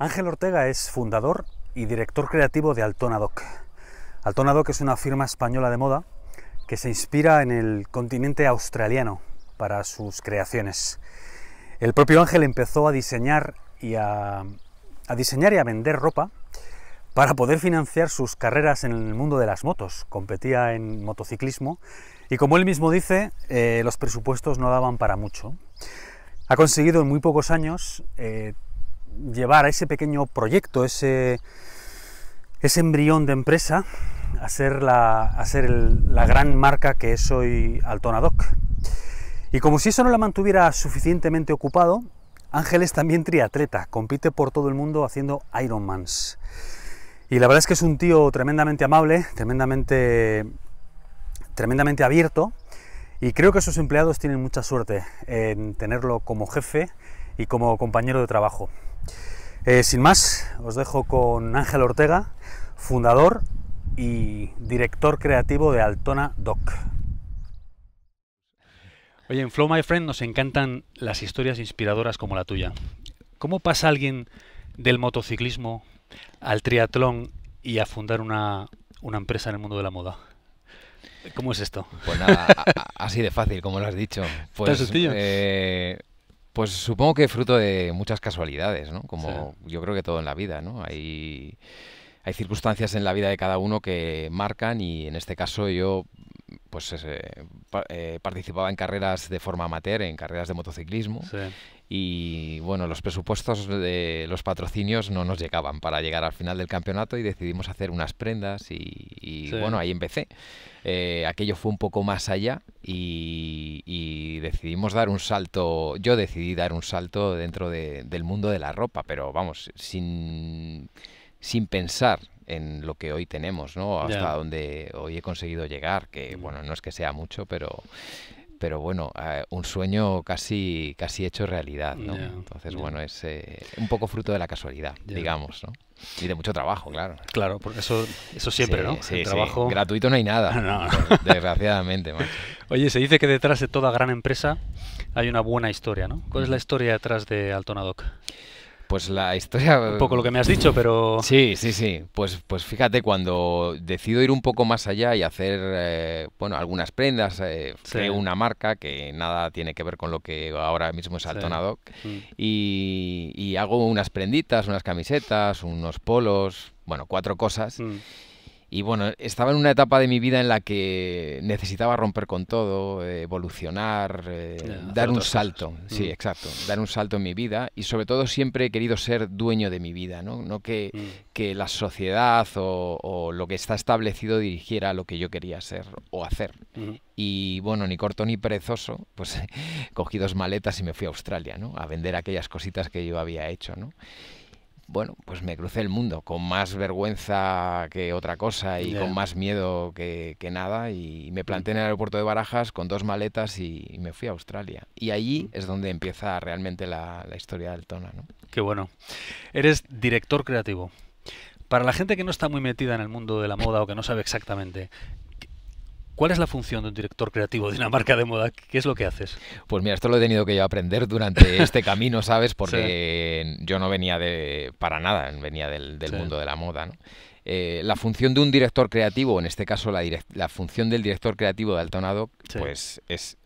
Ángel Ortega es fundador y director creativo de AltonaDoc. AltonaDoc es una firma española de moda que se inspira en el continente australiano para sus creaciones. El propio Ángel empezó a diseñar y a, diseñar y vender ropa para poder financiar sus carreras en el mundo de las motos. Competía en motociclismo y como él mismo dice, eh, los presupuestos no daban para mucho. Ha conseguido en muy pocos años eh, llevar a ese pequeño proyecto, ese, embrión de empresa, a ser, la, gran marca que es hoy Altona Y como si eso no la mantuviera suficientemente ocupado, Ángel es también triatleta, compite por todo el mundo haciendo Ironmans. Y la verdad es que es un tío tremendamente amable, tremendamente, tremendamente abierto, y creo que sus empleados tienen mucha suerte en tenerlo como jefe y como compañero de trabajo. Eh, sin más, os dejo con Ángel Ortega, fundador y director creativo de Altona Doc. Oye, en Flow My Friend nos encantan las historias inspiradoras como la tuya. ¿Cómo pasa alguien del motociclismo al triatlón y a fundar una, empresa en el mundo de la moda? ¿Cómo es esto? Pues así de fácil, como lo has dicho. Pues, eh, pues supongo que fruto de muchas casualidades, ¿no? Como yo creo que todo en la vida, ¿no? Hay, circunstancias en la vida de cada uno que marcan y en este caso yo pues eh, eh, participaba en carreras de forma amateur, en carreras de motociclismo sí y bueno, los presupuestos de los patrocinios no nos llegaban para llegar al final del campeonato y decidimos hacer unas prendas y, bueno, ahí empecé. Eh, aquello fue un poco más allá y, decidimos dar un salto, yo decidí dar un salto dentro del mundo de la ropa, pero vamos, sin, sin pensar en lo que hoy tenemos, ¿no? Hasta donde hoy he conseguido llegar, que mm. bueno, no es que sea mucho, pero pero bueno, eh, un sueño casi, casi hecho realidad, ¿no? Entonces, bueno, es eh, un poco fruto de la casualidad, digamos, ¿no? Y de mucho trabajo, claro. Claro, porque eso, eso siempre, ¿no? Sí, trabajo... Gratuito no hay nada, desgraciadamente. Macho. Oye, se dice que detrás de toda gran empresa hay una buena historia, ¿no? ¿Cuál es la historia detrás de Altonadoc? Pues la historia... Un poco lo que me has dicho, pero... Sí, sí, sí. Pues, pues fíjate, cuando decido ir un poco más allá y hacer, eh, bueno, algunas prendas, eh, creo una marca que nada tiene que ver con lo que ahora mismo es Altonadoc, mm. y, hago unas prenditas, unas camisetas, unos polos, bueno, cuatro cosas. Mm. Y bueno, estaba en una etapa de mi vida en la que necesitaba romper con todo, evolucionar, eh, dar un salto. Mm. Sí, exacto, dar un salto en mi vida y sobre todo siempre he querido ser dueño de mi vida, no, no que, mm. la sociedad o, lo que está establecido dirigiera lo que yo quería ser o hacer. Mm. Y bueno, ni corto ni perezoso, pues cogí dos maletas y me fui a Australia, ¿no? A vender aquellas cositas que yo había hecho, ¿no? bueno, pues me crucé el mundo con más vergüenza que otra cosa y con más miedo que, nada. Y me planté en el aeropuerto de Barajas con dos maletas y, me fui a Australia. Y allí es donde empieza realmente la, historia del Tona. ¿no? Qué bueno. Eres director creativo. Para la gente que no está muy metida en el mundo de la moda o que no sabe exactamente, ¿Cuál es la función de un director creativo de una marca de moda? ¿Qué es lo que haces? Pues mira, esto lo he tenido que yo aprender durante este camino, ¿sabes? Porque yo no venía de para nada, venía del, mundo de la moda, eh, la función de un director creativo, en este caso la, función del director creativo de Altonado, pues es,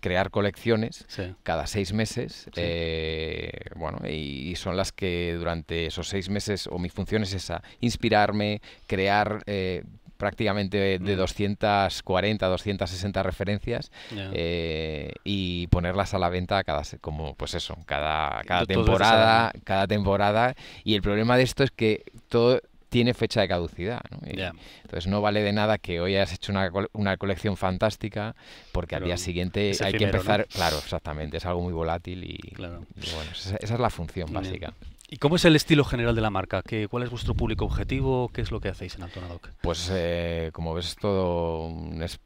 crear colecciones cada seis meses. Eh, bueno, y, son las que durante esos seis meses, o mi función es esa, inspirarme, crear... Eh, prácticamente de, 240, 260 mm. referencias eh, y ponerlas a la venta cada, como pues eso, cada, cada temporada, cada temporada. Y el problema de esto es que todo tiene fecha de caducidad. Entonces no vale de nada que hoy hayas hecho una, una colección fantástica porque al día siguiente hay que empezar... Claro, exactamente, es algo muy volátil y, esa, es la función básica. ¿Y cómo es el estilo general de la marca? ¿Qué, ¿Cuál es vuestro público objetivo? ¿Qué es lo que hacéis en Antonadoc? Pues eh, como ves, todo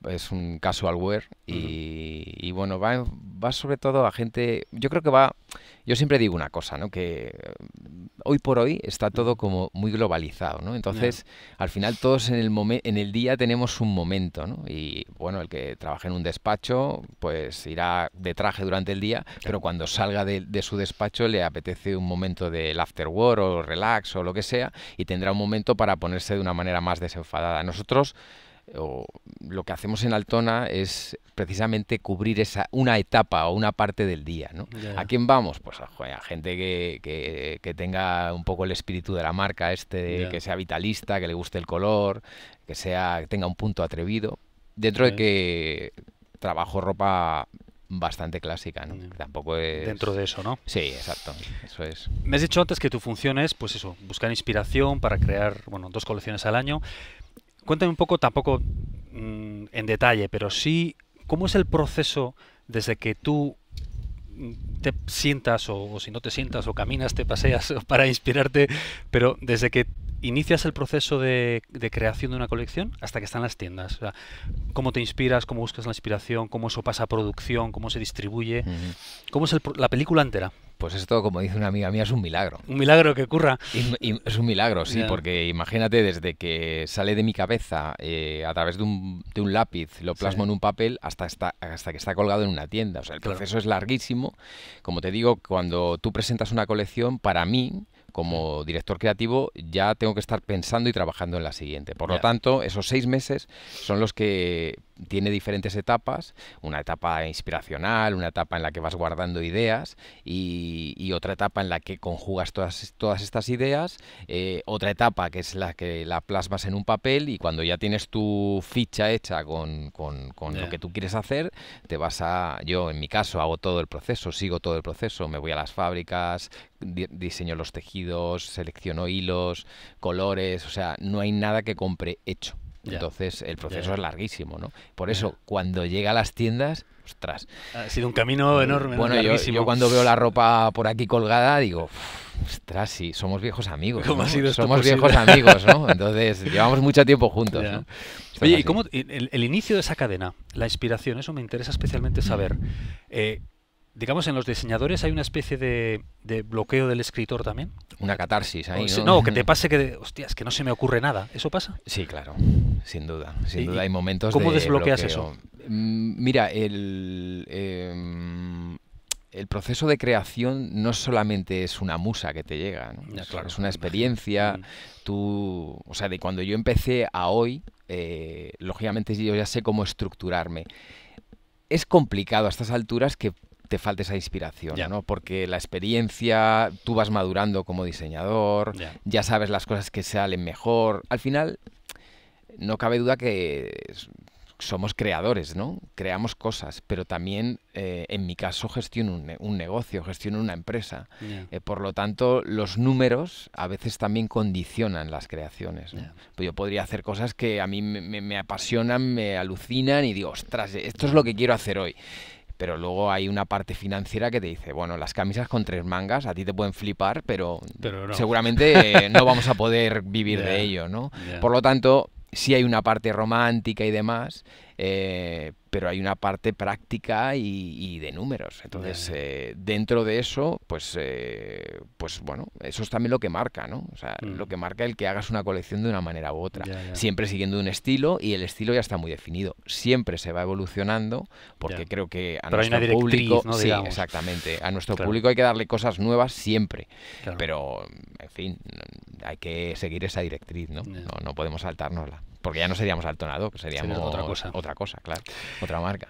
es, un casual wear y, bueno, va, va sobre todo a gente, yo creo que va yo siempre digo una cosa, ¿no? Que eh, hoy por hoy está todo como muy globalizado, ¿no? Entonces, al final todos en el en el día tenemos un momento, ¿no? Y bueno, el que trabaje en un despacho, pues irá de traje durante el día, pero cuando salga de, su despacho le apetece un momento del after work o relax o lo que sea y tendrá un momento para ponerse de una manera más desenfadada. Nosotros o lo que hacemos en Altona es precisamente cubrir esa una etapa o una parte del día. ¿no? ¿A quién vamos? Pues a, gente que, tenga un poco el espíritu de la marca, este, que sea vitalista, que le guste el color, que sea, tenga un punto atrevido. Dentro de que trabajo ropa bastante clásica, Tampoco Dentro de eso, ¿no? Sí, exacto. Eso es. Me has dicho antes que tu función es, pues eso, buscar inspiración para crear, bueno, dos colecciones al año. Cuéntame un poco, tampoco mm, en detalle, pero sí, ¿cómo es el proceso desde que tú mm, te sientas o, si no te sientas o caminas, te paseas para inspirarte, pero desde que inicias el proceso de, creación de una colección hasta que están las tiendas. ¿Cómo te inspiras? ¿Cómo buscas la inspiración? ¿Cómo eso pasa a producción? ¿Cómo se distribuye? ¿Cómo es la película entera? Pues esto, como dice una amiga mía, es un milagro. Un milagro que ocurra. es un milagro, sí, porque imagínate, desde que sale de mi cabeza eh, a través de un, lápiz, lo plasmo en un papel, hasta, hasta que está colgado en una tienda. O sea, el proceso es larguísimo. Como te digo, cuando tú presentas una colección, para mí, como director creativo ya tengo que estar pensando y trabajando en la siguiente. Por lo tanto, esos seis meses son los que tiene diferentes etapas, una etapa inspiracional, una etapa en la que vas guardando ideas y, otra etapa en la que conjugas todas, todas estas ideas, eh, otra etapa que es la que la plasmas en un papel y cuando ya tienes tu ficha hecha con, lo que tú quieres hacer, te vas a, yo en mi caso hago todo el proceso, sigo todo el proceso, me voy a las fábricas, Diseño los tejidos, seleccionó hilos, colores, o sea, no hay nada que compre hecho. Entonces el proceso es larguísimo, ¿no? Por eso, cuando llega a las tiendas, ostras. Ha sido un camino mm, enorme. Bueno, yo, cuando veo la ropa por aquí colgada, digo, ostras, sí, somos viejos amigos. ¿Cómo ha sido somos viejos amigos, ¿no? Entonces, llevamos mucho tiempo juntos. ¿no? Oye, ¿y cómo el, inicio de esa cadena, la inspiración, eso me interesa especialmente saber. Mm. Eh, digamos, en los diseñadores hay una especie de, bloqueo del escritor también. Una catarsis ahí. ¿no? que te pase que, hostias, que no se me ocurre nada. ¿Eso pasa? Sí, claro, sin duda. Sin duda hay momentos ¿Cómo desbloqueas eso? Mm, mira, em, el, proceso de creación no solamente es una musa que te llega, es una experiencia. Mm. Tú, o sea, de cuando yo empecé a hoy, eh, lógicamente yo ya sé cómo estructurarme. Es complicado a estas alturas que te falta esa inspiración, ¿no? Porque la experiencia, tú vas madurando como diseñador, ya sabes las cosas que salen mejor. Al final, no cabe duda que somos creadores, ¿no? Creamos cosas, pero también, eh, en mi caso, gestiono un, negocio, gestiono una empresa. Eh, por lo tanto, los números a veces también condicionan las creaciones. Pues yo podría hacer cosas que a mí me, me, apasionan, me alucinan y digo, ostras, esto es lo que quiero hacer hoy pero luego hay una parte financiera que te dice, bueno, las camisas con tres mangas a ti te pueden flipar, pero, seguramente eh, no vamos a poder vivir de ello, ¿no? Por lo tanto, sí hay una parte romántica y demás, eh, pero hay una parte práctica y, de números. Entonces, eh, dentro de eso, pues, eh, pues bueno, eso es también lo que marca, ¿no? O sea, lo mm. que marca el que hagas una colección de una manera u otra, siempre siguiendo un estilo y el estilo ya está muy definido. Siempre se va evolucionando porque creo que a nuestro público, sí, exactamente, a nuestro público hay que darle cosas nuevas siempre, pero en fin hay que seguir esa directriz, ¿no? No, podemos saltárnosla. Porque ya no seríamos Altonado, seríamos otra cosa. Otra cosa, claro. Otra marca.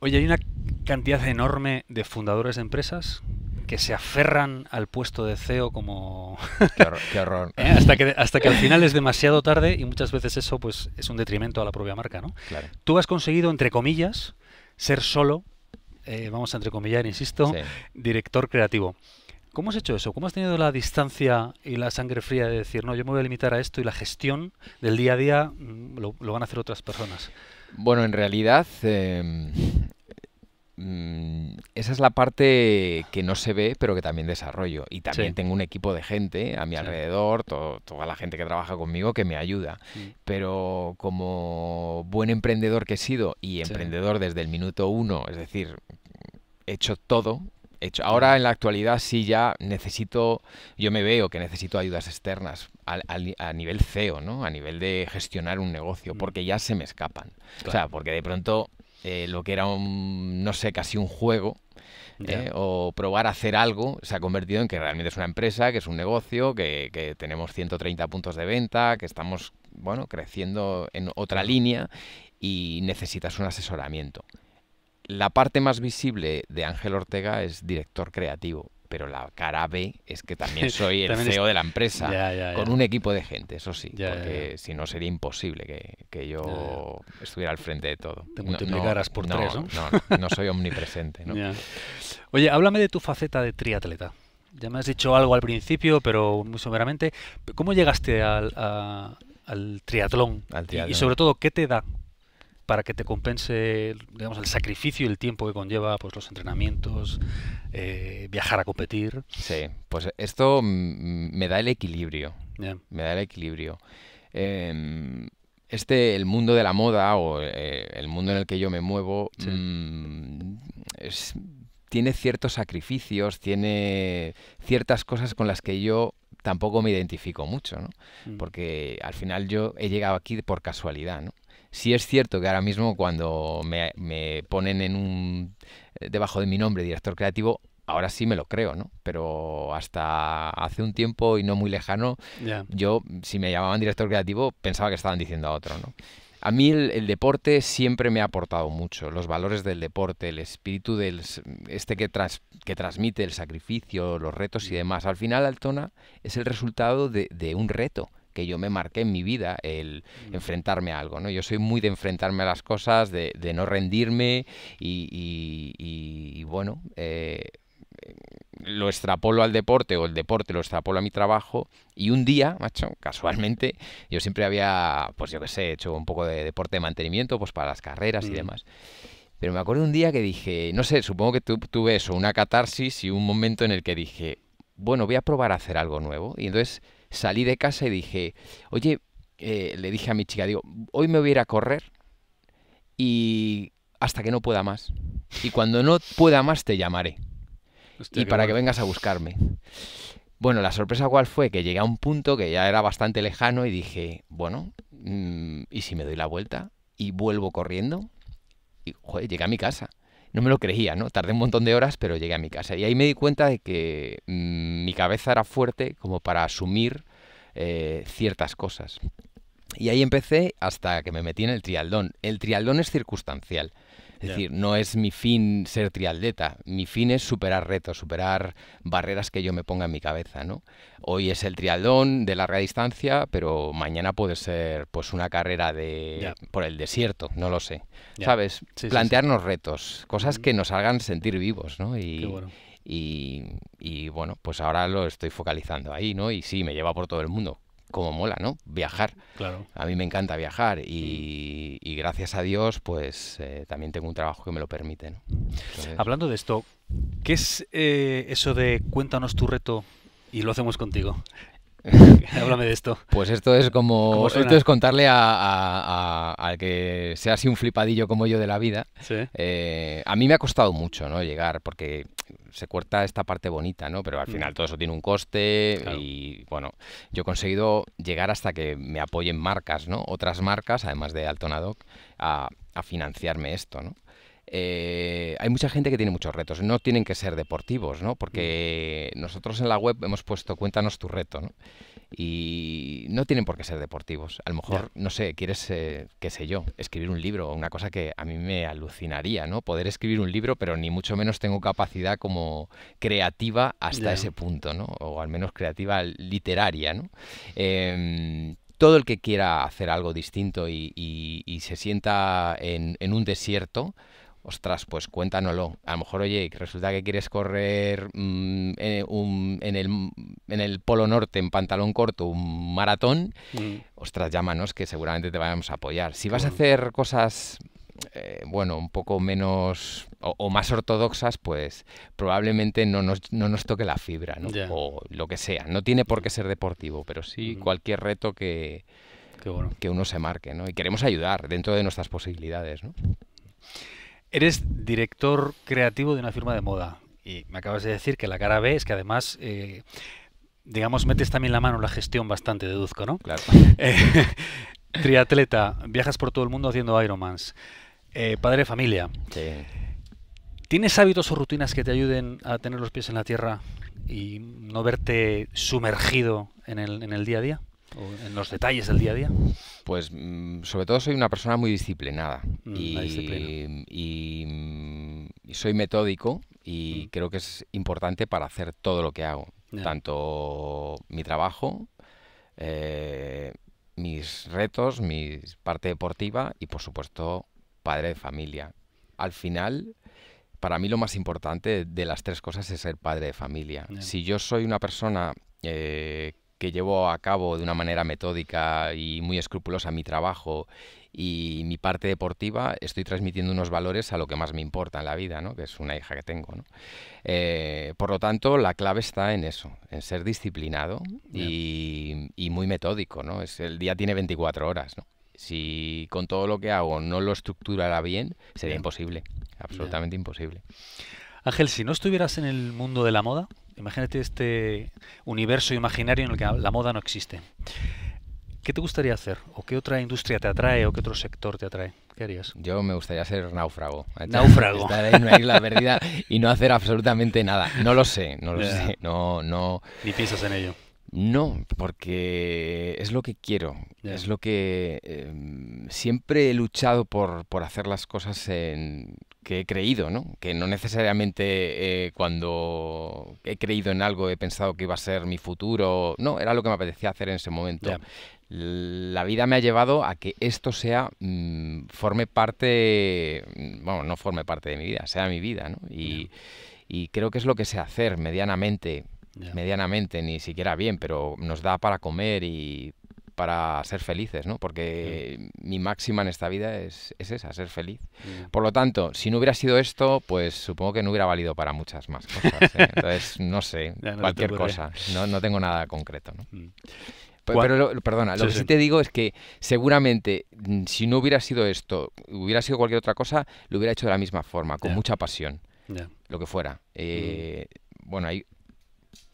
Oye, hay una cantidad enorme de fundadores de empresas que se aferran al puesto de CEO como... qué horror. ¿Eh? Hasta, que, hasta que al final es demasiado tarde y muchas veces eso pues es un detrimento a la propia marca, ¿no? Tú has conseguido, entre comillas, ser solo, eh, vamos a entrecomillar, insisto, director creativo. ¿Cómo has hecho eso? ¿Cómo has tenido la distancia y la sangre fría de decir, no, yo me voy a limitar a esto y la gestión del día a día mm, lo, van a hacer otras personas? Bueno, en realidad em, mm, esa es la parte que no se ve, pero que también desarrollo. Y también tengo un equipo de gente a mi alrededor, toda la gente que trabaja conmigo que me ayuda. Mm. Pero como buen emprendedor que he sido y emprendedor desde el minuto uno, es decir, he hecho todo, Ahora en la actualidad sí ya necesito, yo me veo que necesito ayudas externas a, nivel CEO, ¿no? A nivel de gestionar un negocio, mm. porque ya se me escapan. O sea, porque de pronto eh, lo que era un, no sé, casi un juego, eh, o probar a hacer algo se ha convertido en que realmente es una empresa, que es un negocio, que, que tenemos 130 puntos de venta, que estamos bueno creciendo en otra línea y necesitas un asesoramiento la parte más visible de Ángel Ortega es director creativo, pero la cara B es que también soy el CEO de la empresa, con un equipo de gente, eso sí, porque si no sería imposible que, yo estuviera al frente de todo. Te por tres, ¿no? No, soy omnipresente. Oye, háblame de tu faceta de triatleta. Ya me has dicho algo al principio, pero muy someramente. ¿Cómo llegaste al triatlón. Y sobre todo, ¿qué te da para que te compense digamos, el sacrificio y el tiempo que conlleva pues, los entrenamientos, eh, viajar a competir. Sí, pues esto mm, mm, me da el equilibrio. Me da el equilibrio. Em, este, el mundo de la moda o eh, el mundo en el que yo me muevo, mm, tiene ciertos sacrificios, tiene ciertas cosas con las que yo tampoco me identifico mucho, ¿no? Mm. Porque al final yo he llegado aquí por casualidad, ¿no? Sí es cierto que ahora mismo cuando me, ponen en un eh, debajo de mi nombre director creativo, ahora sí me lo creo, ¿no? Pero hasta hace un tiempo y no muy lejano, yo, si me llamaban director creativo, pensaba que estaban diciendo a otro, ¿no? A mí el, deporte siempre me ha aportado mucho, los valores del deporte, el espíritu del este que, que transmite el sacrificio, los retos y demás. Al final, Altona es el resultado de, un reto que yo me marqué en mi vida, el mm. enfrentarme a algo, ¿no? Yo soy muy de enfrentarme a las cosas, de, no rendirme y, bueno, eh, lo extrapolo al deporte o el deporte lo extrapolo a mi trabajo y un día, macho, casualmente, yo siempre había, pues yo qué sé, hecho un poco de deporte de mantenimiento, pues para las carreras y mm. demás. Pero me acuerdo un día que dije, no sé, supongo que tuve eso, una catarsis y un momento en el que dije, bueno, voy a probar a hacer algo nuevo. Y entonces salí de casa y dije, oye, eh", le dije a mi chica, digo, hoy me voy a ir a correr y hasta que no pueda más. Y cuando no pueda más te llamaré y para que vengas a buscarme. Bueno, la sorpresa cuál fue que llegué a un punto que ya era bastante lejano y dije, bueno, mm, ¿y si me doy la vuelta y vuelvo corriendo? Y joder, llegué a mi casa. No me lo creía, ¿no? Tardé un montón de horas, pero llegué a mi casa. Y ahí me di cuenta de que mm, mi cabeza era fuerte como para asumir eh, ciertas cosas. Y ahí empecé hasta que me metí en el trialdón. El trialdón es circunstancial. Es decir, no es mi fin ser trialdeta, mi fin es superar retos, superar barreras que yo me ponga en mi cabeza, ¿no? Hoy es el trialdón de larga distancia, pero mañana puede ser pues una carrera de por el desierto, no lo sé. ¿Sabes? Plantearnos retos, cosas mm. que nos hagan sentir vivos, ¿no? Y, bueno. Y, y, bueno, pues ahora lo estoy focalizando ahí, ¿no? Y sí, me lleva por todo el mundo, como mola, ¿no? Viajar. Claro. A mí me encanta viajar y, gracias a Dios, pues eh, también tengo un trabajo que me lo permite. Hablando de esto, ¿qué es eh, eso de cuéntanos tu reto y lo hacemos contigo? Háblame de esto. Pues esto es como esto es contarle a, al que sea así un flipadillo como yo de la vida. Eh, a mí me ha costado mucho, ¿no? Llegar porque se corta esta parte bonita, ¿no? Pero al mm. final todo eso tiene un coste y bueno, yo he conseguido llegar hasta que me apoyen marcas, ¿no? Otras marcas, además de Altonadoc, a, a financiarme esto, ¿no? Eh, hay mucha gente que tiene muchos retos, no tienen que ser deportivos, ¿no? Porque nosotros en la web hemos puesto cuéntanos tu reto, ¿no? Y no tienen por qué ser deportivos. A lo mejor, no sé, quieres, eh, qué sé yo, escribir un libro, una cosa que a mí me alucinaría, ¿no? Poder escribir un libro, pero ni mucho menos tengo capacidad como creativa hasta ese punto, ¿no? O al menos creativa literaria, ¿no? Em, todo el que quiera hacer algo distinto y, se sienta en, un desierto, ostras, pues cuéntanoslo. A lo mejor, oye, resulta que quieres correr mm, eh, en, el, Polo Norte en pantalón corto un maratón, mm. ostras, llámanos que seguramente te vayamos a apoyar. Si vas a hacer cosas... Eh, bueno, un poco menos o, más ortodoxas, pues probablemente no nos, toque la fibra, ¿no? O lo que sea. No tiene por qué ser deportivo, pero sí cualquier reto que, que uno se marque, ¿no? Y queremos ayudar dentro de nuestras posibilidades, ¿no? Eres director creativo de una firma de moda y me acabas de decir que la cara B es que además, eh, digamos, metes también la mano en la gestión bastante, deduzco, ¿no? Claro. Eh, triatleta, viajas por todo el mundo haciendo Ironmans, eh, padre de familia. Sí. ¿Tienes hábitos o rutinas que te ayuden a tener los pies en la tierra y no verte sumergido en el día a día? en los detalles del día a día? Pues mm, sobre todo soy una persona muy disciplinada mm, mm, y, soy metódico y creo que es importante para hacer todo lo que hago, tanto mi trabajo, eh, mis retos, mi parte deportiva y por supuesto padre de familia. Al final, para mí lo más importante de las tres cosas es ser padre de familia. Si yo soy una persona que... Eh, que llevo a cabo de una manera metódica y muy escrupulosa mi trabajo y mi parte deportiva, estoy transmitiendo unos valores a lo que más me importa en la vida, ¿no? que es una hija que tengo. ¿no? Eh, por lo tanto, la clave está en eso, en ser disciplinado y, muy metódico. ¿no? Es, el día tiene 24 horas. ¿no? Si con todo lo que hago no lo estructurara bien, sería imposible, absolutamente imposible. Ángel, si no estuvieras en el mundo de la moda, imagínate este universo imaginario en el que la moda no existe. ¿Qué te gustaría hacer? ¿O qué otra industria te atrae? ¿O qué otro sector te atrae? ¿Qué harías? Yo me gustaría ser náufrago. Náufrago. Estar en una isla perdida y no hacer absolutamente nada. No lo sé, no lo sé. No, no. Ni piensas en ello. No, porque es lo que quiero. Es lo que em, siempre he luchado por hacer las cosas en, que he creído, ¿no? Que no necesariamente eh, cuando he creído en algo he pensado que iba a ser mi futuro. No, era lo que me apetecía hacer en ese momento. La vida me ha llevado a que esto sea, mm, forme parte, bueno, no forme parte de mi vida, sea mi vida, ¿no? Y, creo que es lo que sé hacer medianamente, medianamente, ni siquiera bien, pero nos da para comer y para ser felices, ¿no? Porque mm. mi máxima en esta vida es, esa, ser feliz. Mm. Por lo tanto, si no hubiera sido esto, pues supongo que no hubiera valido para muchas más cosas. ¿eh? Entonces, no sé, cualquier cosa. No, tengo nada concreto, mm. Pero, perdona, lo que sí te digo es que seguramente si no hubiera sido esto, hubiera sido cualquier otra cosa, lo hubiera hecho de la misma forma, con mucha pasión, lo que fuera. Eh, bueno, hay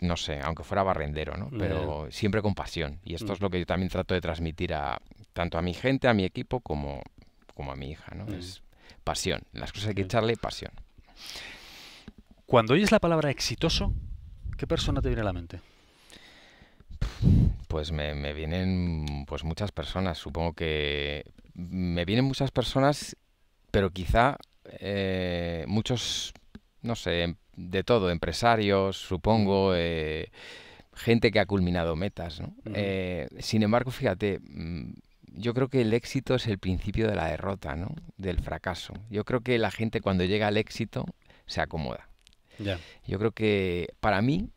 no sé, aunque fuera barrendero, ¿no? Pero siempre con pasión. Y esto mm. es lo que yo también trato de transmitir a tanto a mi gente, a mi equipo, como, a mi hija, ¿no? Mm. Es pasión. Las cosas hay que mm. echarle pasión. Cuando oyes la palabra exitoso, ¿qué persona te viene a la mente? Pues me, vienen pues muchas personas. Supongo que me vienen muchas personas, pero quizá eh, muchos no sé, em, de todo, empresarios, supongo, mm. eh, gente que ha culminado metas. ¿no? Eh, sin embargo, fíjate, mm, yo creo que el éxito es el principio de la derrota, ¿no? del fracaso. Yo creo que la gente cuando llega al éxito se acomoda. Yo creo que para mí,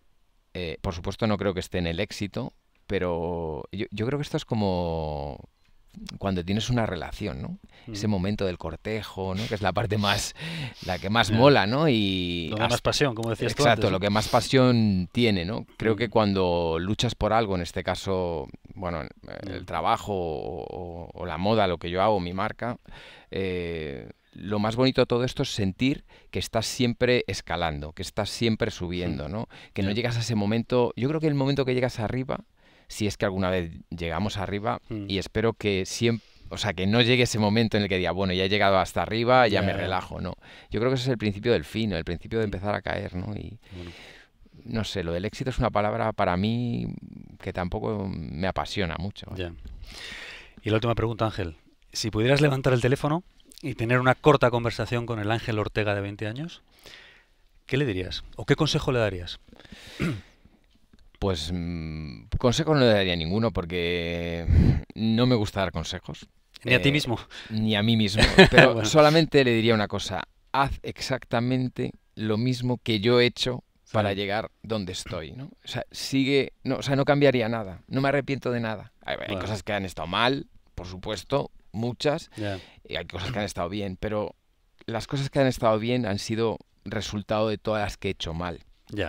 eh, por supuesto no creo que esté en el éxito, pero yo creo que esto es como cuando tienes una relación, ¿no? Ese momento del cortejo, ¿no? Que es la parte más, la que más mola, ¿no? Y lo que más pasión, como decías Exacto, lo que más pasión tiene, ¿no? Creo que cuando luchas por algo, en este caso, bueno, eh, el trabajo o, la moda, lo que yo hago, mi marca, eh, lo más bonito de todo esto es sentir que estás siempre escalando, que estás siempre subiendo, ¿no? Que no llegas a ese momento. Yo creo que el momento que llegas arriba si es que alguna vez llegamos arriba mm. y espero que siempre o sea, que no llegue ese momento en el que diga, bueno, ya he llegado hasta arriba, ya me relajo, no. Yo creo que ese es el principio del fin, el principio de mm. empezar a caer, ¿no? Y no sé, lo del éxito es una palabra para mí que tampoco me apasiona mucho. Y la última pregunta, Ángel. Si pudieras levantar el teléfono y tener una corta conversación con el Ángel Ortega de 20 años, ¿qué le dirías? ¿O qué consejo le darías? Pues mm, consejos no le daría ninguno porque no me gusta dar consejos. Ni a ti eh, mismo. Ni a mí mismo. Pero solamente le diría una cosa. Haz exactamente lo mismo que yo he hecho para llegar donde estoy, ¿no? O sea, sigue, no, o sea, no cambiaría nada, no me arrepiento de nada. Hay, cosas que han estado mal, por supuesto, muchas, y hay cosas que han estado bien, pero las cosas que han estado bien han sido resultado de todas las que he hecho mal,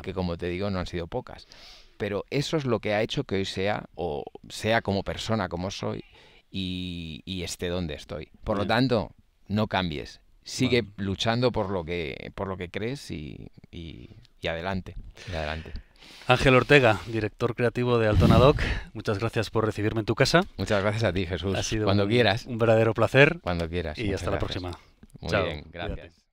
que como te digo, no han sido pocas pero eso es lo que ha hecho que hoy sea, o sea como persona, como soy, y, esté donde estoy. Por lo tanto, no cambies. Sigue luchando por lo que, por lo que crees y, y, adelante, adelante. Ángel Ortega, director creativo de Altona Doc, muchas gracias por recibirme en tu casa. Muchas gracias a ti, Jesús. sido Cuando quieras. Un verdadero placer. Cuando quieras. Y hasta la próxima. Muy bien, gracias.